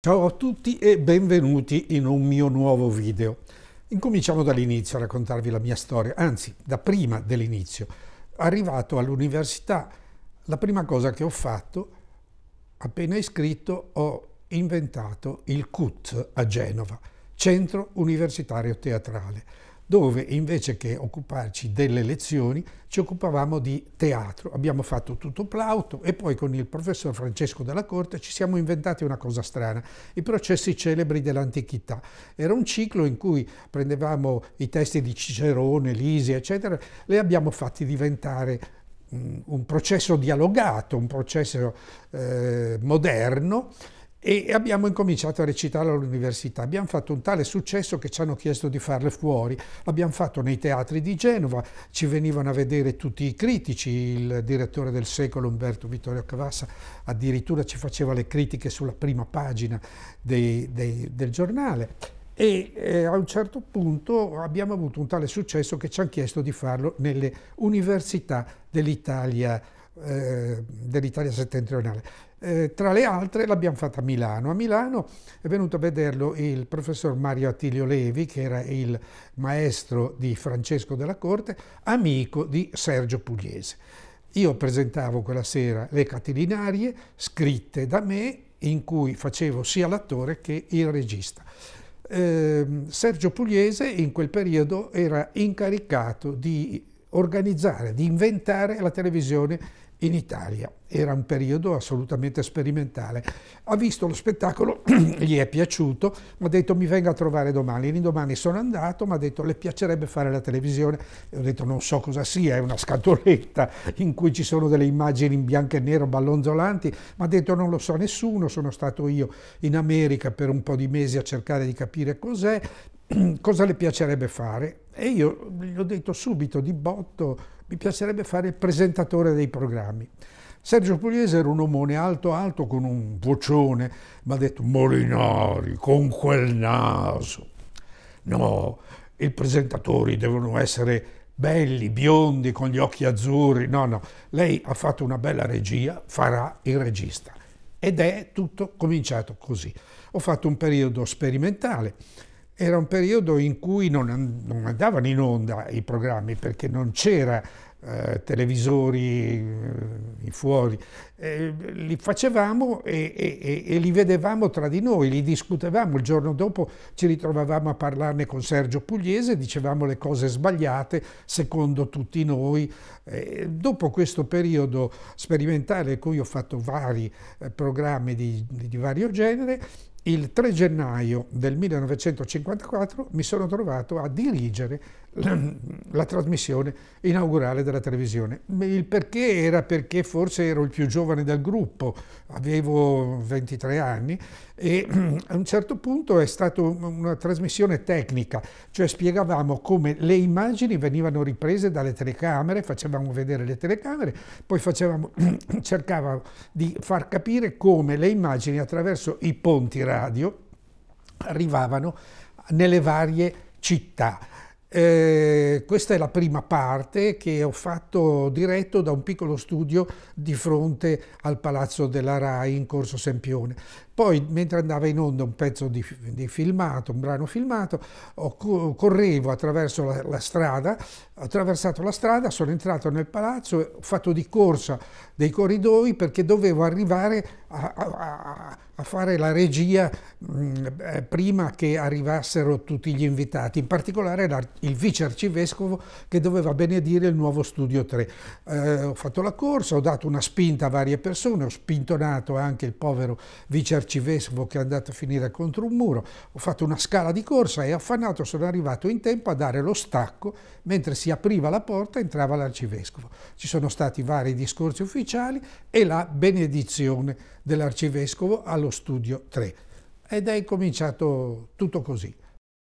Ciao a tutti e benvenuti in un mio nuovo video. Incominciamo dall'inizio a raccontarvi la mia storia, anzi da prima dell'inizio. Arrivato all'università, la prima cosa che ho fatto, appena iscritto, ho inventato il CUT a Genova, Centro Universitario Teatrale dove invece che occuparci delle lezioni ci occupavamo di teatro. Abbiamo fatto tutto Plauto e poi con il professor Francesco della Corte ci siamo inventati una cosa strana, i processi celebri dell'antichità. Era un ciclo in cui prendevamo i testi di Cicerone, Lisi, eccetera, li abbiamo fatti diventare mm, un processo dialogato, un processo eh, moderno, e abbiamo incominciato a recitare all'università. Abbiamo fatto un tale successo che ci hanno chiesto di farle fuori. L'abbiamo fatto nei teatri di Genova, ci venivano a vedere tutti i critici, il direttore del secolo Umberto Vittorio Cavassa addirittura ci faceva le critiche sulla prima pagina dei, dei, del giornale. E eh, a un certo punto abbiamo avuto un tale successo che ci hanno chiesto di farlo nelle università dell'Italia eh, dell'Italia settentrionale. Eh, tra le altre l'abbiamo fatta a Milano. A Milano è venuto a vederlo il professor Mario Attilio Levi, che era il maestro di Francesco della Corte, amico di Sergio Pugliese. Io presentavo quella sera le catilinarie scritte da me in cui facevo sia l'attore che il regista. Eh, Sergio Pugliese in quel periodo era incaricato di organizzare, di inventare la televisione in Italia. Era un periodo assolutamente sperimentale. Ha visto lo spettacolo, gli è piaciuto, mi ha detto mi venga a trovare domani. L'indomani sono andato, mi ha detto le piacerebbe fare la televisione. E ho detto non so cosa sia, è una scatoletta in cui ci sono delle immagini in bianco e nero ballonzolanti. Mi ha detto non lo so nessuno, sono stato io in America per un po' di mesi a cercare di capire cos'è. cosa le piacerebbe fare e io gli ho detto subito di botto mi piacerebbe fare il presentatore dei programmi. Sergio Pugliese era un omone alto alto con un vocione, mi ha detto Molinari con quel naso. No, i presentatori devono essere belli, biondi, con gli occhi azzurri. No, no, lei ha fatto una bella regia, farà il regista. Ed è tutto cominciato così. Ho fatto un periodo sperimentale era un periodo in cui non, non andavano in onda i programmi perché non c'era eh, televisori eh, fuori, eh, li facevamo e, e, e, li vedevamo tra di noi, li discutevamo, il giorno dopo ci ritrovavamo a parlarne con Sergio Pugliese, dicevamo le cose sbagliate secondo tutti noi. Eh, dopo questo periodo sperimentale in cui ho fatto vari eh, programmi di, di, di vario genere, il 3 gennaio del 1954 mi sono trovato a dirigere la trasmissione inaugurale della televisione. Il perché era perché forse ero il più giovane del gruppo, avevo 23 anni e a un certo punto è stata una trasmissione tecnica, cioè spiegavamo come le immagini venivano riprese dalle telecamere, facevamo vedere le telecamere, poi facevamo, cercavamo di far capire come le immagini attraverso i ponti radio arrivavano nelle varie città eh, questa è la prima parte che ho fatto diretto da un piccolo studio di fronte al Palazzo della RAI in Corso Sempione. Poi, mentre andava in onda un pezzo di, di filmato, un brano filmato, ho, correvo attraverso la, la strada, ho attraversato la strada, sono entrato nel palazzo, ho fatto di corsa dei corridoi perché dovevo arrivare a, a, a a fare la regia mh, mm, eh, prima che arrivassero tutti gli invitati, in particolare il vice arcivescovo che doveva benedire il nuovo Studio 3. Eh, ho fatto la corsa, ho dato una spinta a varie persone, ho spintonato anche il povero vice arcivescovo che è andato a finire contro un muro, ho fatto una scala di corsa e affannato sono arrivato in tempo a dare lo stacco mentre si apriva la porta entrava l'arcivescovo. Ci sono stati vari discorsi ufficiali e la benedizione dell'arcivescovo allo studio 3. Ed è cominciato tutto così.